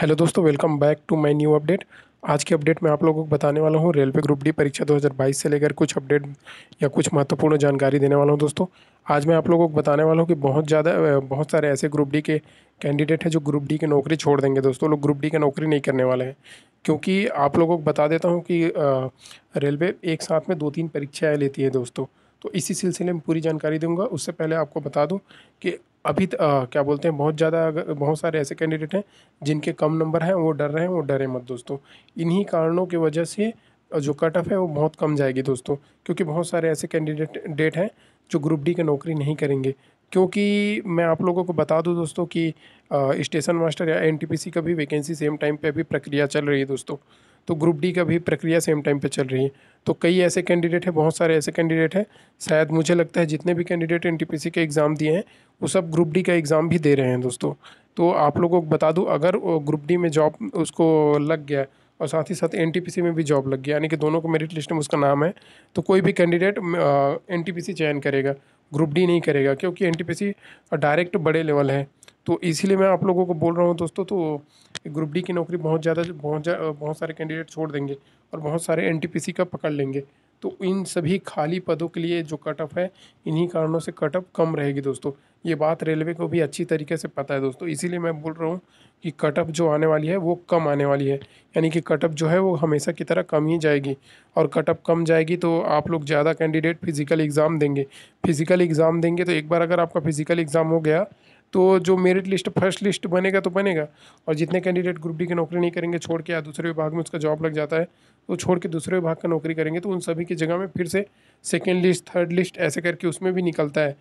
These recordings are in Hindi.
हेलो दोस्तों welcome back to my new update आज के अपडेट में आप लोगों को बताने वाला हूँ रेलवे ग्रुप डी परीक्षा 2022 से लेकर कुछ अपडेट या कुछ महत्वपूर्ण जानकारी देने वाला हूँ दोस्तों आज मैं आप लोगों को बताने वाला हूँ कि बहुत ज़्यादा बहुत सारे ऐसे ग्रुप डी के कैंडिडेट हैं जो ग्रुप डी की नौकरी छोड़ देंगे दोस्तों लोग ग्रुप डी की नौकरी नहीं करने वाले हैं क्योंकि आप लोगों को बता देता हूँ कि रेलवे एक साथ में दो तीन परीक्षाएँ लेती है दोस्तों तो इसी सिलसिले में पूरी जानकारी दूंगा उससे पहले आपको बता दूं कि अभी आ, क्या बोलते हैं बहुत ज़्यादा बहुत सारे ऐसे कैंडिडेट हैं जिनके कम नंबर हैं वो डर रहे हैं वो डरे मत दोस्तों इन्हीं कारणों की वजह से जो कट ऑफ है वो बहुत कम जाएगी दोस्तों क्योंकि बहुत सारे ऐसे कैंडिडेट डेट हैं जो ग्रुप डी की नौकरी नहीं करेंगे क्योंकि मैं आप लोगों को बता दूं दोस्तों कि स्टेशन मास्टर या एनटीपीसी का भी वैकेंसी सेम टाइम पे अभी प्रक्रिया चल रही है दोस्तों तो ग्रुप डी का भी प्रक्रिया सेम टाइम पे चल रही है तो कई ऐसे कैंडिडेट हैं बहुत सारे ऐसे कैंडिडेट हैं शायद मुझे लगता है जितने भी कैंडिडेट एन के एग्ज़ाम दिए हैं वो सब ग्रुप डी का एग्ज़ाम भी दे रहे हैं दोस्तों तो आप लोगों को बता दूँ अगर ग्रुप डी में जॉब उसको लग गया और साथ ही साथ एन में भी जॉब लग गया यानी कि दोनों को मेरिट लिस्ट में उसका नाम है तो कोई भी कैंडिडेट एन चयन करेगा ग्रुप डी नहीं करेगा क्योंकि एन डायरेक्ट बड़े लेवल है तो इसीलिए मैं आप लोगों को बोल रहा हूँ दोस्तों तो ग्रुप डी की नौकरी बहुत ज़्यादा बहुत जा, बहुत सारे कैंडिडेट छोड़ देंगे और बहुत सारे एन का पकड़ लेंगे तो इन सभी खाली पदों के लिए जो कटअप है इन्हीं कारणों से कटअप कम रहेगी दोस्तों ये बात रेलवे को भी अच्छी तरीके से पता है दोस्तों इसीलिए मैं बोल रहा हूँ कि कटअप जो आने वाली है वो कम आने वाली है यानी कि कटअप जो है वो हमेशा की तरह कम ही जाएगी और कटअप कम जाएगी तो आप लोग ज़्यादा कैंडिडेट फिज़िकल एग्ज़ाम देंगे फिज़िकल एग्ज़ाम देंगे तो एक बार अगर आपका फिज़िकल एग्ज़ाम हो गया तो जो मेरिट लिस्ट फर्स्ट लिस्ट बनेगा तो बनेगा और जितने कैंडिडेट ग्रुप डी की नौकरी नहीं करेंगे छोड़ के या दूसरे विभाग में उसका जॉब लग जाता है तो छोड़ के दूसरे विभाग का नौकरी करेंगे तो उन सभी की जगह में फिर से सेकेंड लिस्ट थर्ड लिस्ट ऐसे करके उसमें भी निकलता है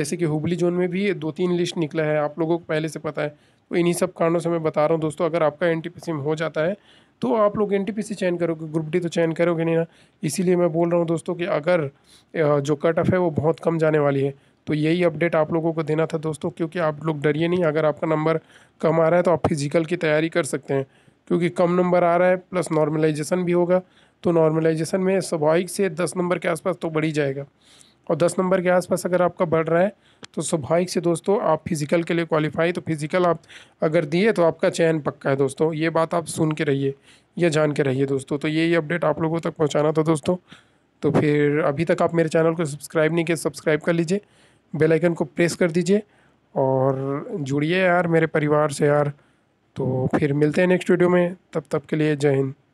जैसे कि हुबली जोन में भी दो तीन लिस्ट निकला है आप लोगों को पहले से पता है तो इन्हीं सब कारणों से मैं बता रहा हूँ दोस्तों अगर आपका एन में हो जाता है तो आप लोग एन चयन करोगे ग्रुप डी तो चयन करोगे नहीं ना इसीलिए मैं बोल रहा हूँ दोस्तों कि अगर जो कट ऑफ है वो बहुत कम जाने वाली है तो यही अपडेट आप लोगों को देना था दोस्तों क्योंकि आप लोग डरिए नहीं अगर आपका नंबर कम आ रहा है तो आप फिजिकल की तैयारी कर सकते हैं क्योंकि कम नंबर आ रहा है प्लस नॉर्मलाइजेशन भी होगा तो नॉर्मलाइजेशन में स्वाभाविक से दस नंबर के आसपास तो बढ़ ही जाएगा और दस नंबर के आसपास अगर आपका बढ़ रहा है तो स्वाभाविक से दोस्तों आप फिज़िकल के लिए क्वालिफाई तो फिज़िकल आप अगर दिए तो आपका चयन पक्का है दोस्तों ये बात आप सुन के रहिए या जान के रहिए दोस्तों तो यही अपडेट आप लोगों तक पहुँचाना था दोस्तों तो फिर अभी तक आप मेरे चैनल को सब्सक्राइब नहीं किया सब्सक्राइब कर लीजिए बेल आइकन को प्रेस कर दीजिए और जुड़िए यार मेरे परिवार से यार तो फिर मिलते हैं नेक्स्ट वीडियो में तब तक के लिए जय हिंद